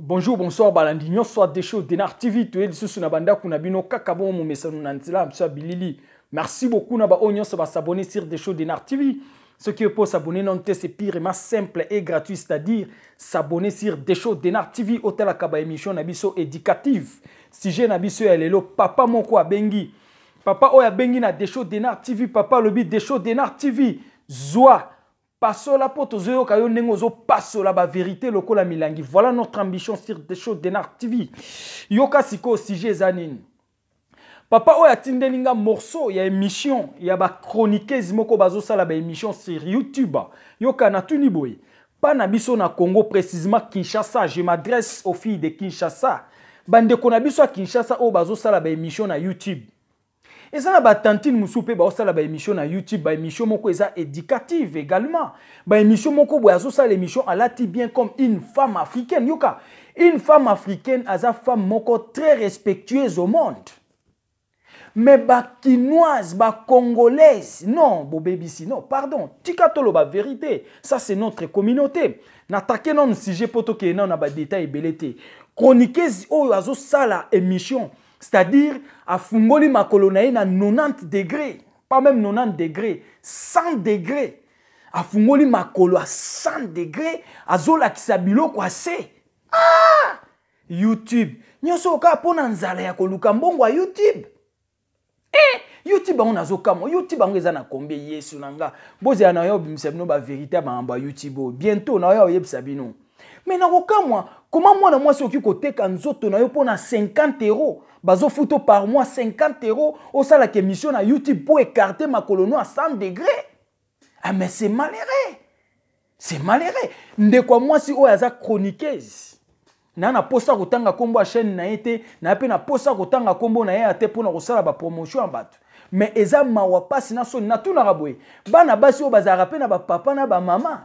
bonjour bonsoir balandi nyonso des show denard tv tu es na bandako na mon kaka bongo momesano na nzela bilili merci beaucoup na baoyo vous s'abonner sur de show denard tv Ce qui mpo sabone s'abonner, c'est mais simple et gratuit c'est-à-dire s'abonner sur de show denard tv kaba émission na éducatif. Si j'ai na biso ya lelo papa quoi Bengi? papa oh, y'a Bengi, na de show denard tv papa alobi de show denard tv zoa. pasola mpo tozoyoka yo ndenge ozopasola baverité lokola milangi voilà notre ambition sur the show denard tv yoka sikoyo sujet eza nini papa oyo atindeli nga morceau ya émission ya bachroniqueuse moko bazosala baémission sur youtube yoka natuni boye mpa na biso na congo précisement kinshasa je m'adresse aux filles de kinshasa bandeko na biso ya kinshasa oyo bazosala baémission na youtube Et ça, eza na au ça, la ba émission na youtube émission moko ça éducative également émission moko ça l'émission a alati bien comme une femme africaine yoka une femme africaine aza femme moko très respectueuse au monde Mais kinoise, bakinoise congolaise, non bobebisi non pardon tikatolo, toloba vérité ça c'est notre communauté N'attaquez non nano sujet mpo tokee nano na badétail ebele te chroniqueuse ça azosala émission c'est-à-dire afungoli makolo na ye na 90 degré pas même 90 degré 100 degré afungoli makolo ya 100 degré azolakisa biloko ya se ah! youtube nyonso okaa mpona nzala ya koluka mbongo ya youtube eh, youtube yango nazokama youtube yango eza na kombe yesu na nga mbozela na yo obimisa bino baverité ya makambo ya youtube oyo bientôt na yo oyebisa bino me nakokamwa comment mwana mwasi okoki koteka nzoto na yo mpo na 50 euro bazofuta par mois 50 euro osalaka émission na youtube mpo ekarte makolo no a 100 degré ah mais c'est malheureux c'est malheureux ndeko ya mwasi oyo aza chroniqueuse na na posa kotanga nkombo ya chaîne na ye te na mpe na posa kotanga nkombo na ye ya te mpo na kosala bapromotion ya bato me eza mawa mpasi na soni natunaka boye bana basi oyo bazalaka mpe na bapapa na bamama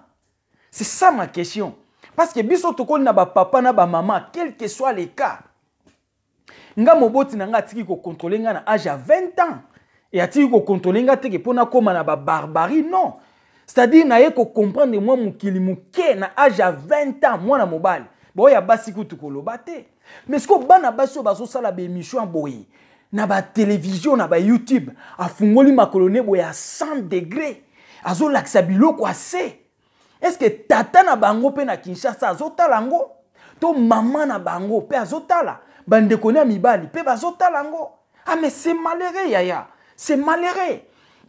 c'est ça ma question parce que biso tokoli na bapapa na bamama quel que soit le cas nga moboti na nga atiki kokontrole nga na age ya 20 ans e atiki kokontrole nga teke mpo nakóma na babarbarie non c'est-à-dire naye kocomprendre mwa mokili moke na age ya 20 ans mwana mobali baoyo basi kutu koloba te mais siko bana basi oyo bazosala baémission ya boye na batelevizio na bayoutube afungoli makolo ne boye ya 100 degré azolakisa biloko ya se eske tata na bango mpe na kinshasa azotala yango to mama na bango mpe azotala bandekone ya mibali mpe bazotala yango ah mais c'est malheureux yaya c'est malheureux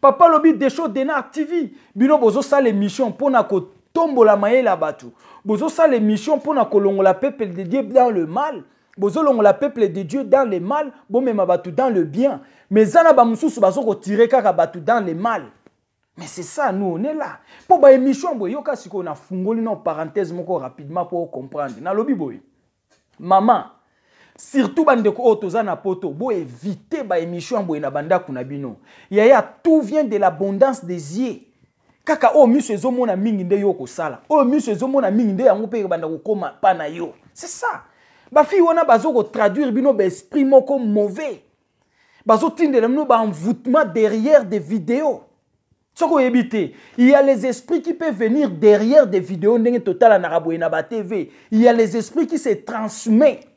papa alobi desho denar tv bino bozosala émission mpona kotombola mayele ya bato bozosala émission mpona kolongola peuple de dieu dans le mal bozolongola peuple de dieu dans le mal bomema bato dans le bien mais eza na bamosusu bazokotire kaka bato dans le mal mais c'est ça nous on est là mpo baémission boye yoka a nafungoli en parenthèse moko rapidement comprendre. na lobi boye Maman, surtout bande oyo oh, toza na poto boévite émission boye na bandako na bino yaya tout vient de l'abondance des yeux kaka oh, monsieur, ezomona minginde nde yo Oh, o miso ezomona minginde nde yango banda ko kokóma pa na yo c'est ça fi wana bazo traduire bino esprit moko mauvais bazotindela ba envoûtement derrière des vidéos il y a les esprits qui peuvent venir derrière des vidéos total en TV. Il y a les esprits qui se transmettent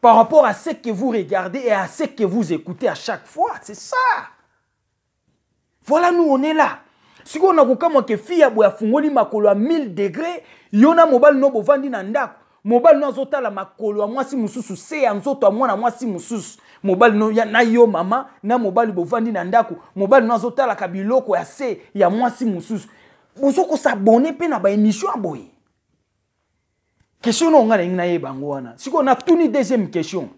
par rapport à ce que vous regardez et à ce que vous écoutez à chaque fois. C'est ça. Voilà, nous, on est là. Si on a que fille a 1000 degrés, il y a un mobile no bovandi na mobali no azotala makolo ya mwasi mosusu se ya nzoto ya mwana mwasi mosusu mobali no na yo mama na mobali bovandi na ndako mobali no azotalaka biloko ya se ya mwasi mosusu bozokosabone mpe na baémission ya boye question no onga na ndenge nayeba yango wana sikoyo natuni deuxième question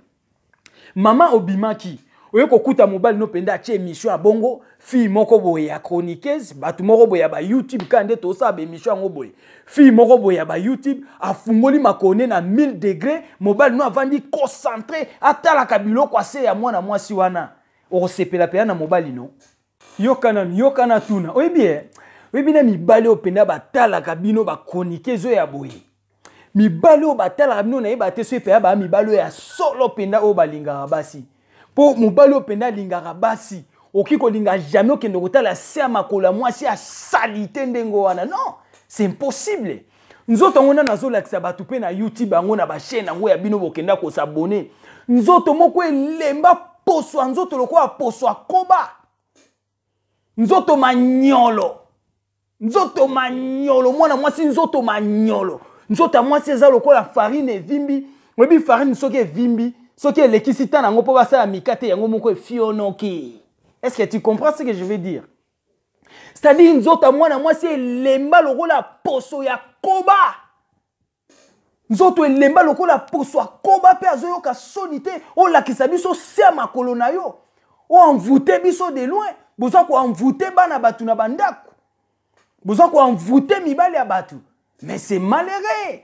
mama obimaki oye kokuta mobali no mpenza atie émission ya bongo fille moko boye ya chroniqueuse bato moko boye ya bayoutube ka nde tosala baémission yango boye fille moko boye ya bayoutube afungoli makone na 1000 degré mobali no avandi concentré atalaka biloko ase ya mwana mwasi wana okosepela mpenza na mobali no yoka nanu yoka na tuna oyebi e oyebi na mibali oyo mpenza batalaka bino bachroniqueuse oyo ya boye mibali oyo batalaka bino nayeba te so epenza baa mibali oyo ya solo mpenza oyo balingaka basi mpo mobali oyo mpenza alingaka basi okoki kolinga jamai okende kotala se ya makolo ya mwasi ya sali te ndenge wana non c'est impossible nzoto yango nano azolakisa bato mpe na youtube yango na bachaine yango ya bino bokenda kosabone nzoto moko elemba poso ya nzoto lokola poso ya koba nzoto manyolo nzoto manyolo mwana mwasi nzoto manyolo nzoto ya mwasi eza lokola farine evimbi oyebi farine soki evimbi soki elekisi ntango yango mpo basala mikate yango moko efionoki est ce que tu comprends ce que je veux dire c'est-à-dire nzoto ya mwana mwasi elemba lokola poso ya koba nzoto elemba lokola poso ya koba mpe azoyoka soni te olakisa biso se ya makolo na yo oanvute biso de loin bozwa koanvute bana bato na bandako bozwa koanvute mibale ya bato mais c'est malheureux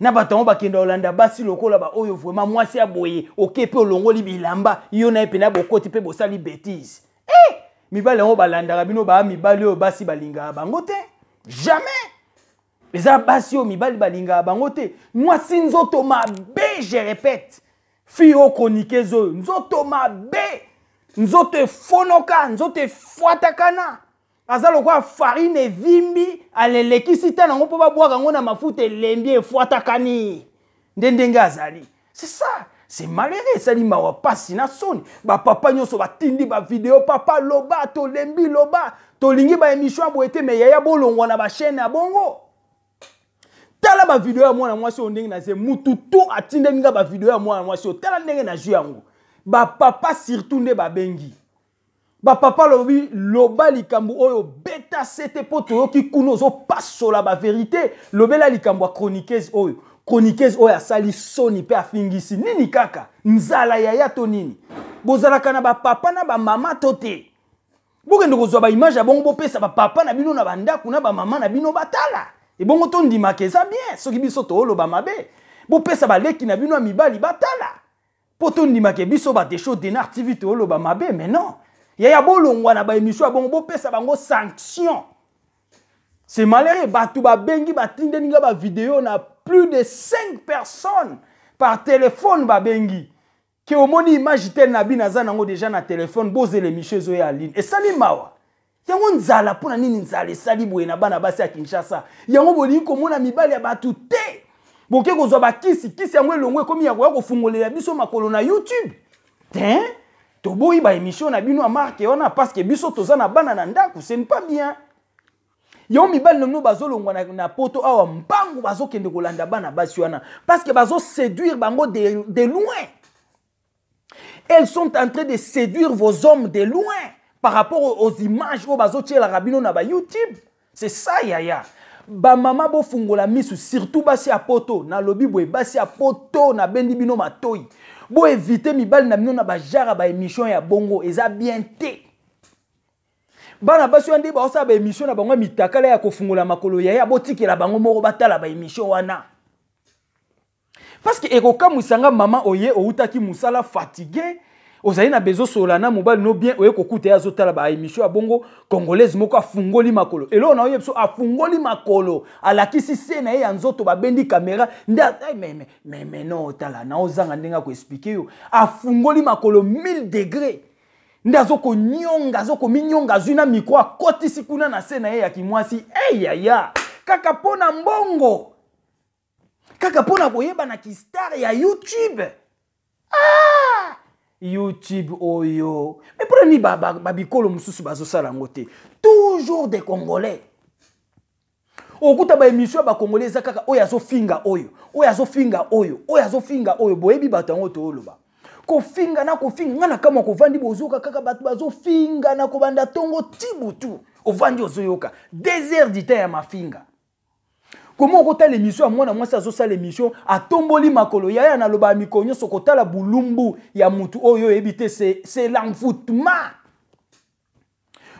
na bato yango bakenda kolanda basi lokola baoyo vraimen mwasi ya boye oke mpe olongoli bilamba yo na ye pene bokoti mpe bosali bétise eh! mibali yango balandaka bino baa mibali oyo basi balingaka bango te jamais eza basi oyo mibali balingaka bango te mwasi nzoto mabe je répète fille oyo konikeza oyo nzoto mabe nzoto efonoka nzoto efwatakana aza lokola farine evimbi alelekisi te nango mpo babwaka yango na mafuta elembi efwatakani nde ndenge azali c'est ça c'est malere esali mawa pasi na soni bapapa nyonso batindi bavideo papa loba tolembi loba tolingi baemission ya boye te me yaya bolongwa na bashaine ya bongo tala bavideo ya mwana mwasi oyo ndenge naze mutu tu atindeli nga bavideo ya mwana mwasi oyo tala ndenge na jwi yango bapapa surtout nde babengi bapapa alobi loba likambo oyo beta sete mpo toyoki kuna ozopasola baverité lobela likambo ya chronikese oyo chronikese oyo asali soni mpe afingisi nini kaka nzala yaya to nini bozalaka na bapapa na bamama to te bokende kozwa baimage ya bongo bopesa bapapa na bino na bandako na bamama na bino batala ebongo tondimaka eza bien soki biso tooloba mabe bopesa baleki na bino ya mibali batala mpo tondimaka e biso badesho denard tv tooloba mabe mais non yaya bolongwa na baémission ya bongo bopesa bango sanction c'est malheureux bato babengi batindeli nga bavideo na plus de 5 personnes par téléphone babengi ke omoni image tele na bino aza nango déjà na téléphone bozela émission ezoya ligne esali mawa yango nzala mpo na nini nzala esali boye na bana basi ya kinshasa yango bolingi komona mibali ya bato te boke kozwa bakisi kisi yango elongo ekomi ya koya kofungolela biso makolo na youtube te toboyi baémission na bino ya marke wana parceke biso toza na bana na ndako ce npas bien yo mibali nango bazolongwa na, na poto awa mbangu bazokende kolanda bana basi wana parceke bazoséduire bango de, de loin elles sont en train de séduire vos hommes de loin par rapport aux, aux images oyo bazotyelaka bino na bayoutube c'est ça yaya bamama bofungola misu surtout basi ya poto nalobi boye basi ya poto nabendi bino matoyi boevite mibali na bino na bajara baémission ya bongo eza bien te bana basi wana nde baosala baémission na bango ya mitakala ya kofungola makolo yaya botikela bango moko batala baémission wana parceke ekokamwisanga mama oye outaki mosala fatigue ozali na bezosola na mobali no bien oye kokuta ye azotala baémission ya bongo congolaise moko afungoli makolo eloko na oyebi so afungoli makolo alakisi se na ye ya nzoto babendi kamera nde eh, meme no otala na ozanga ndenge akoexplike yo afungoli makolo 1000 degré nde azokonyonga azokominyonga azwi na mikro akotisi kuna na se na ye ya kimwasi eyaya kaka mpo na mbongo kaka mpo na koyeba na kistar ya youtube ah! youtube oyo mais mpona nini babikolo mosusu bazosala yango te toujours des congolais okuta baémission ya bacongolais eza kaka oyo azofinga oyo oyo azofinga oyo oyo azofinga oyo boyebi bato yango tooloba kofingana kofinga nga na kama kovandi bozoyoka kaka bato bazofingana kobanda ntongo ti butu ovandi ozoyoka désert du temps ya mafinga komo okotala émission ya mwana mwasi azosala émission atomboli makolo yaya naloba ya mikolo nyonso kotala bulumbu ya motu oyo oh, oyebi te c'est l'envoûtement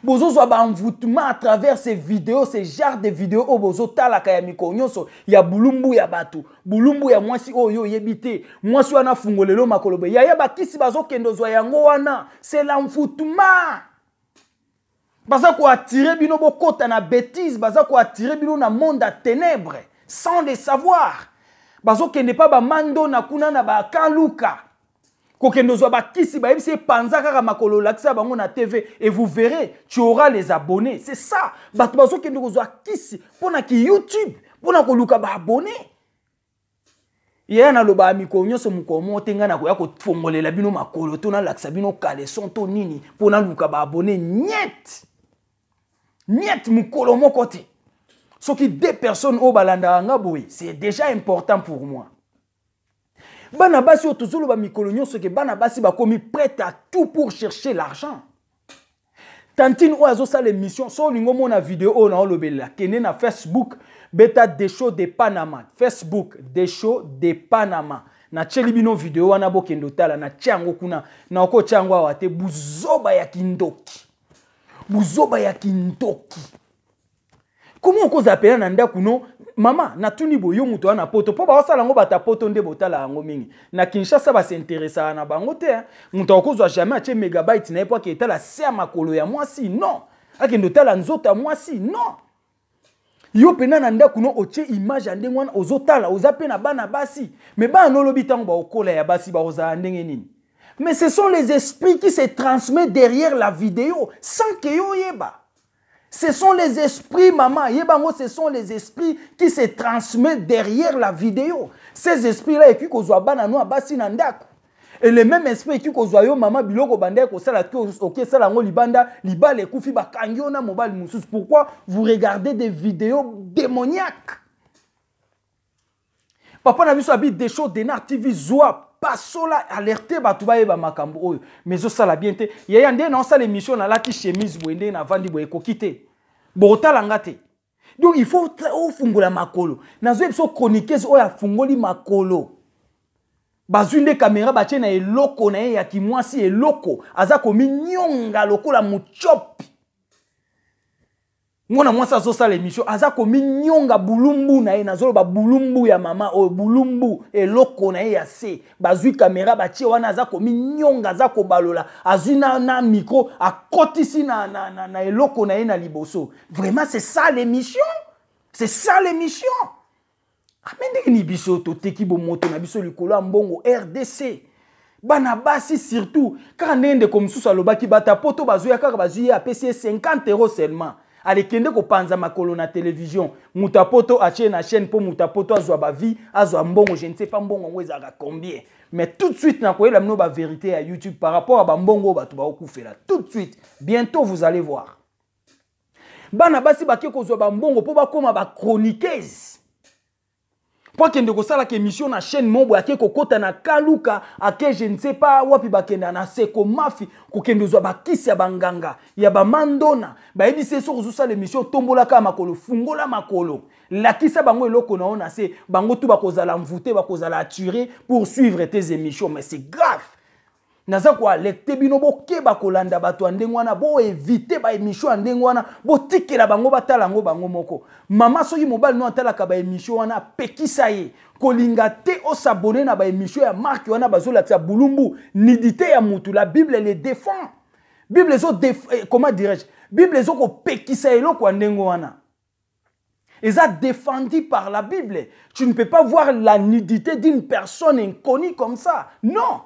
bozozwa baenvoûtement à travers ces vidéos ces genre de vidéo oyo oh, bozotalaka ya mikolo nyonso ya bulumbu ya bato bulumbu ya mwasi oyo oh, oyebi te mwasi wana afungolelo makolo boye yaya bakisi bazokende ozwa yango wana c'est l'envoûtement baza koattire bino bokɔta na bétise baza koattire bino na monde ya ténèbre sans le savoir bazokende mpa bamandona kuna na bakaluka kokende ozwa bakisi bayebisi epanza kaka makolo olakisa bango na tv et vous verrez tu auras les abonnés c'est ça bato bazokende kozwa kisi mpona ki youtube mpona koluka baabonné yaya naloba ya mikolo nyonso mokolo moko te ngai nakoya kofongolela bino makolo to nalakisa bino kaleson to nini mpo naluka baabone nyete Niet mukolomo côté. Ce qui deux personnes au balanda c'est déjà important pour moi. Bana basi otuzulu ba mikolonyo ce que bana ba komi prête à tout pour chercher l'argent. Tantine ou azo sa l'émission so lingo mona vidéo na olobela kene na Facebook beta des shows de Panama. Facebook des shows de Panama. na chelibino vidéo video wana bokende na tia kuna na okotia wate buzoba ya kindoki buzoba ya kindoki komi okozala pena na ndako no mama natuni boyo moto wana poto mpo baosala yango bata poto nde botala yango mingi na kinshasa basinteresaka na bango te moto akozwa jamai atie megabyte na ye mpo ake etala se ya makolo ya mwasi non akende otala nzoto ya mwasi non yo mpena na ndako no otie image ya ndenge wana ozotala oza mpe na bana basi me bana nolobi ntango baokola ya basi bakozala ndenge nini Mais ce sont les esprits qui se transmettent derrière la vidéo, sans que yeba. Ce sont les esprits, maman, yebango, ce sont les esprits qui se transmettent derrière la vidéo. Ces esprits-là, et puis qu'on soit banano, nandako. Et le mêmes esprits qui kozwa yo maman biloko bandeko ko sala qui ok sala ngo libanda libale kufi Pourquoi vous regardez des vidéos démoniaques? Papa na ça vite des choses des TV bapasola alerte bato bayeba makambo oyo me ezosala bien te yaya nde naosala émission nalati chemise boye ndenge navandi boye ekoki te botalanga te donc il faut ofungola makolo nazwa biso chroniqueuse oyo afungoli makolo bazwi nde kamera batie na eloko na ye ya kimwasi eloko aza komiyonga lokola mochopi mwana mwasi azosala émission aza kominyonga bulumbu na ye nazoloba bulumbu ya mama oyo bulumbu eloko na ye ya se bazwi kamera batie wana aza kominyonga aza kobalola azwi na, na micro akotisi na, na, na, na eloko na ye na liboso vraiment c'est ça l'émission c'est ça l'émission ame ah, ndenge ni biso toteki bomoto na biso likolo ya mbongo rdc bana basi surtout kaka ndenge ndeko mosusu alobaki bata poto bazwi ya kaka bazwi ye apesi ye 50 euro seulement alekende kopanza makolo na télévision. mutapoto apoto na chaîne mpo mutapoto apoto ba vie azwa mbongo je ne sais pas mbongo yango ka combien mais tout de suite donner ba vérité à youtube par rapport à bambongo oyo ba bakokufela tout de suite bientôt vous allez voir bana basi Mbongo, pour bambongo koma ba chroniquer. mpo akende kosalaka émission na chaîne mobo ake kokɔta na kaluka ake je ne sais pas wapi bakenda na seko mafi kokende ozwa bakisi ya banganga ya bamandona bayebisi ye soki ozosala émission otombolaka makolo fungola makolo lakisa bango eloko na yo na se bango tu bakozala mvute bakozala ature pour suivre tes émissions mais c'est grave naza le bino bokeba kolanda bato andengwana bo evite by baemisio andengwana bo wana la bango batala ngo bango moko mama soki mobal no kaba emission wana apekisa ye kolinga te s'abonner na ba emission ya marke wana tia bulumbu nidite ya mutu la bible le défend bible les def, eh, comment dirais-je bible ezokopekisa lo ya ndenge est eza défendu par la bible tu ne peux pas voir la nudité d'une personne inconnue comme ça non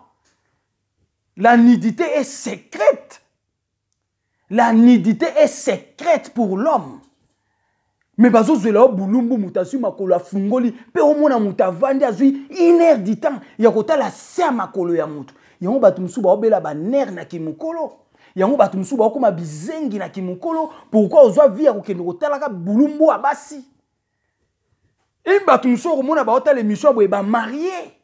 La nudité est secrète. La nudité est secrète pour l'homme. me bazozwela yo bulumbu moto azwi makolo afungoli mpe omona moto avandi azwi une heure du temps ya kotala se ya makolo ya moto yango bato mosusu baobela banere na kimokolo yango bato mosusu baokóma bizengi na kimokolo pourkui ozwa vi ya kokende kotalaka bulumbu ya basi e bato mosusu okomona baotala émission boye bamarie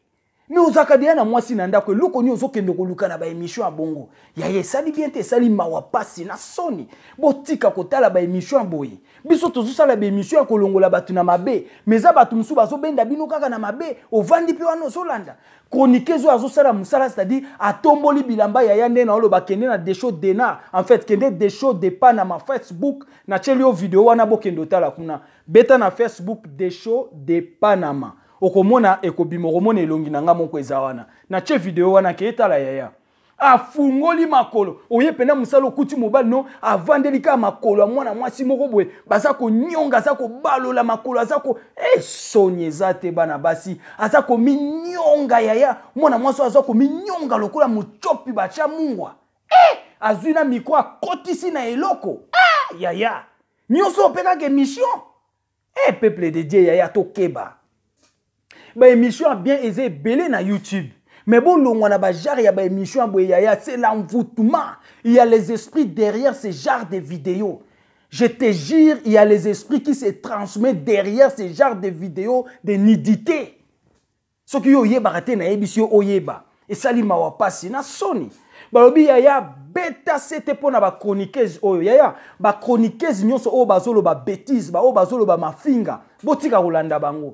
me ozalaka deya na mwasi na ndako eloko nini ozokende koluka na baémission ya bongo ya ye esali bien te esali mawa mpasi na soni botika kotala baémission ya boye biso tozosala baémission ya kolongola bato na mabe me eza bato mosusu bazobenda bino kaka na mabe ovandi mpe wana ozolanda kronike oyo azosala mosala c'est-à-dire atomboli bilamba yaya nde na oloba kende na desho denar en fait kende desho depa na ma facebook natyeli yo video wana bokende otala kuna beta na facebook desho depanama okomona ekobima okomona elongi na nga moko eza wana na tie video wana ke etala yaya afungoli makolo oye pena mosala okuti mobali no avandeli kaka makolo ya mwana mwasi moko boye baza konionga aza kobalola makolo aza ko esoni eh, eza te bana basi aza kominyonga yaya mwana mwasi oyo aza kominyonga lokola mocopi batya mungwa e azwi na mikro akotisi na eloko a ah, yaya nyonso ope kaka emission e eh, peuple de dieu yaya tokeba a bien aisé belé na youtube mais bon, bolongwa ba jar ya baémission ya boye yaya c'est l'envoûtement il y a les esprits derrière ces genres de vidéos je te jure il y a les esprits qui se transmettent derrière ces genres de vidéos de nidité soki yo oyebaka te nayebisi yo oyeba esali mawa mpasi na soni balobi yaya beta se te mpo na bachroniqueuse oyo yaya bazolo ba oyo ba o bazolo ba mafinga botika landa bango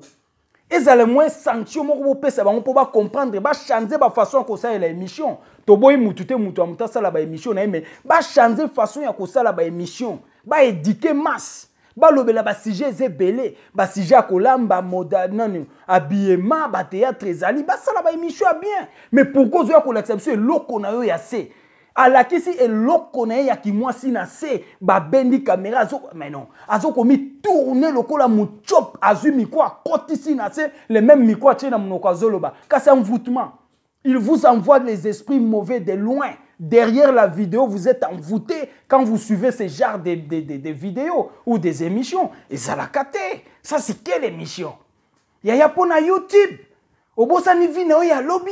ezala mwa sanction moko bopesa bango mpo bacomprendre bachanze bafaçon ya kosalela émission toboyi mutu te mutu ya motu asala baémission na ye mai bachanze façon ya kosala baémission baédike masse balobela basujet eza ebele basujet ya kolamba moda nani abiyema bateatre ezali basala baémission ya bien mais pourkui ozoya kolakisa biso eloko na yo ya se alakisi eloko na ye ya kimwasi na se babendi kamera azo mais non azokomitourne lokola mi azwi mikro akotisi na se le même mikro atie na monoko azoloba kasi envoûtement il vous envoient les esprits mauvais de loin derrière la vidéo, vous êtes envoûté quand vous suivez ce genre de, de, de, vidéos ou des émissions. Et ça l'a caté. Ça, c'est quelle émission a pour de YouTube. Oh, y a ya lobby.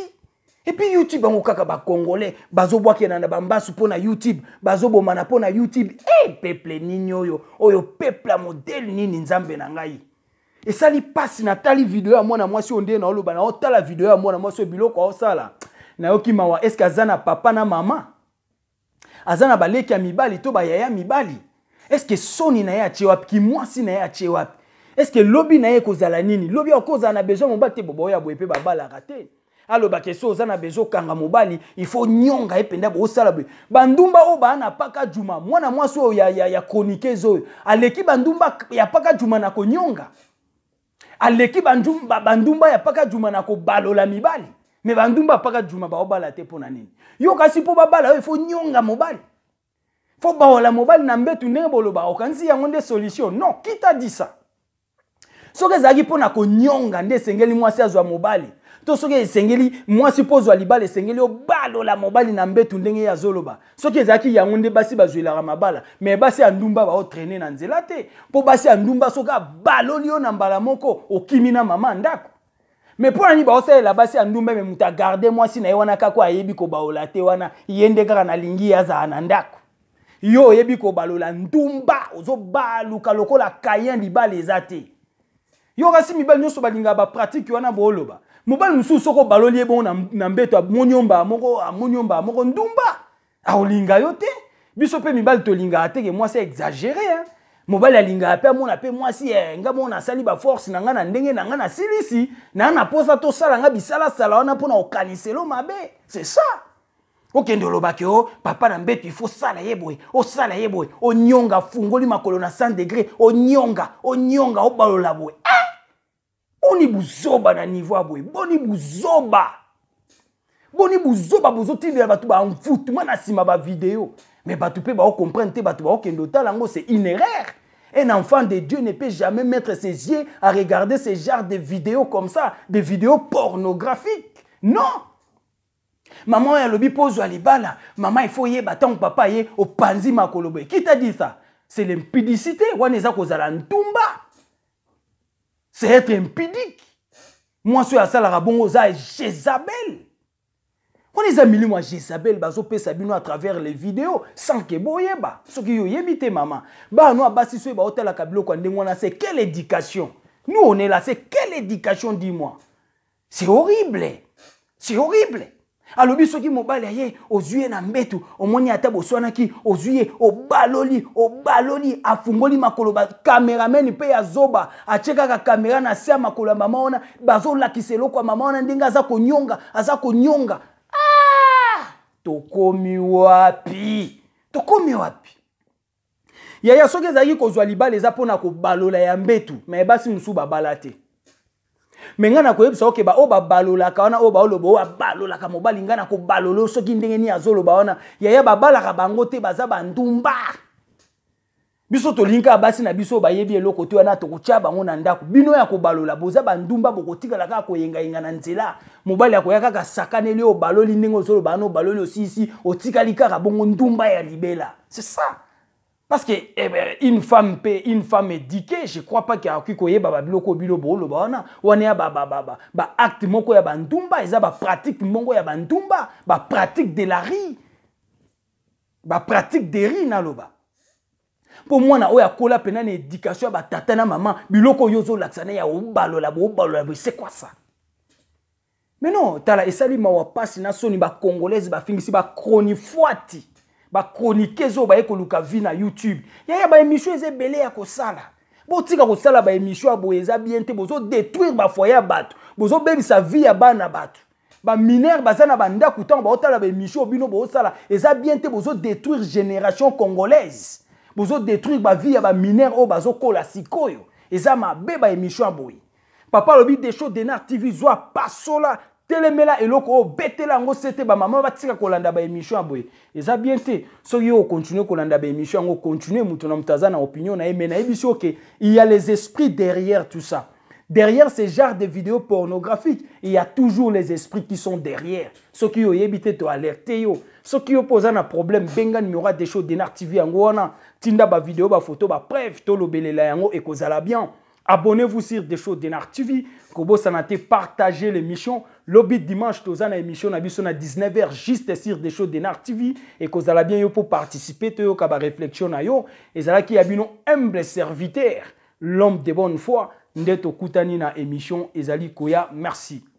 epuis youtube yango kaka bacongolais bazobwakela na bambasu mpo na youtube bazobomana mpo na youtube e eh, peple nini oyo oyo peple ya modele nini nzambe na ngai esali mpasi natali video ya mwana mwasi oyo nde naoloba naotala video ya mwana mwasi oyo biloko aosala nayoki mawa eske aza na papa na mama aza na baleki ya mibali to bayaya mibali eske soni na ye atie wapi kimwasi na ye atie wapi eske lobi na ye ekozala nini lobi akozala na besoin mobali te boboya boye mpe babalaka te alobaka so oza na bezo okanga mobali ifo nyonga ye mpenza boye osala boye bandumba oyo baa na paka juma mwana mwasi oyo ya, ya, ya kronikese oyo aleki bandumba ya paka juma na konyonga aleki bandumba, bandumba ya paka juma na kobalola mibali me bandumba paka juma baobala te mpo na nini yo kasi mpo babala oyo ifo nyonga mobali fo baola mobali na mbetu ndenge boloba okanisi yango nde solution non kita disa soki ezalaki mpo na konyonga nde esengeli mwasi azwa mobali to soki esengeli mwasi mpo ozwa libala esengeli obalola mobali na mbetu ndenge ye azoloba soki ezalaki yango nde basi bazwelaka mabala me basi ya ndumba baotraine na nzela te mpo basi ya ndumba soki abaloli yo na mbala moko okimi na mama ndako me mpo nani baosalela basi ya ndumba me moto agarde mwasi na ye wana kaka ayebi kobaola te wana ye nde kaka nalingi ye azala na ndako yo oyebi kobalola ndumba ozobaluka lokola kayen libala eza te yo kasi mibali nyonso balingaka bapratike wana booloba mobali mosusu soki obaloli ye bongo na mbeto amoni yo mbaa moko amoni yo mbaa moko ndumba aolinga yo te biso mpe mibali tolingaka teke mwasi exagere mobali alingaka mpe amona mpe mwasi eh, nga moko nasali baforce na ngai na ndenge na ngai nasilisi naa na mposa tosala ngai bisalasala wana mpona okaniselo mabe c'est ça okende olobaki o oh, papa na mbeto ifo osala ye boye osala ye boye onionga afungoli makolo na 100 degré onionga onionga obalola boye boni buzoba na niveau ya boye boni buzoba boni buzoba en bato moi na mais video. me bato ba baocomprendre te bato baokende otala yango c'est inéraire Un enfant de Dieu ne peut jamais mettre ses yeux à regarder ce genre de vidéos comme ça, des vidéos pornographiques. Non! Maman ya lobi pozo alibala, maman il faut yeba tant papa ye opanzi makolo Qui t'a dit ça? C'est l'impudicité, vous eza ntumba. c'est être impudique mwasi oyo asalaka bongo oza jézabel wana eza milimo ya jézabel bazopesa bino à travers les vidéos sans ke boyeba soki yo oyebi te mama bano abasi soki baotalaka biloko ya ndenge wana c'est quelle éducation nous on est là c'est quelle éducation dis moi c'est horrible c'est horrible alobi soki mobali aye ozwi ye na mbetu omoni ata boswanaki ozwi ye obaloli obaloli afungoli makolo bakamerameni mpe ya zoba atie kaka kamera na se ya makolo ya mama wana bazolakisa eloko ya mama wana ndenge aza konyonga aza konyonga ah! tokomi wapi tokomi wapi yaya soki ezalaki kozwa libala eza mpona kobalola ya mbetu me ebasi mosusu babala te me ngai nakoyebisa oke baoyo babalolaka wana oyo baoloba oyo abalolaka mobali ngai nakobalola soki ndenge nini azoloba wana yaya babalaka bango te baza bandumba biso tolingi kaka basi na biso bayebi eloko te wana tokotya bango na ndako bino ya kobalola boza bandumba bokotikala kaka koyengayenga na nzela mobali akoya kaka sakaneli oyo obaloli ndenge ozoloba wana obaloli osisi otikali kaka bongo ndumba ya libela c'est ça parce que eh ben, une femme pe une femme éduquée je crois pas qu'akoki koyeba babiloko bilobo oloba wana wana ya baacte moko ya bandumba eza bapratique moko ya bandumba bapratique de la ri bapratique de ri naloba mpo mwana oyo akola mpena na éducation ya batata na mama biloko oyo ozolakisa na ya obalola boobalola bo c'est quoi ça mais non tala esali mawa mpasi na soni bacongolaise bafingisi bacronifoati bacronike ezo baye koluka vi na youtube yaya baémission eza ebele ya kosala botika kosala baémission ya boye eza bien te bozodétruire bafoyer ya bato bozobebisa vi ya bana bato baminere baza na bandako ntango baotala baémission bino bozosala eza bien te bozodétruire génération congolaise bozodétruire bavi ya baminere oyo bazokola sikoyo eza mabe baémission ya boye papa alobi desho denar tv zwa pasola telemela eloko oyo betela yango sete te bamama batika kolanda baémission ya boye eza bien te qui oyo okontinue kolanda baémission yango kontinue moto na moto opinion na ye me il y a les esprits derrière tout ça derrière ces genre de vidéos pornographiques, il y a toujours les esprits qui sont derrière soki qui été alertés. yo soki yo ont na problème benga numéro des tv des wana tinda bavideo bafoto bapreve tolobelela bien Abonnez-vous sur des shows Denar TV. Kobo Sanate, partagez l'émission. Lobby dimanche, avez une émission na 19h juste sur des shows Denar TV et kozala bien yo pour participer à la réflexion Et yo. Ezala ki humble serviteur, l'homme de bonne foi, ndeto kutani na émission ezali koya. Merci.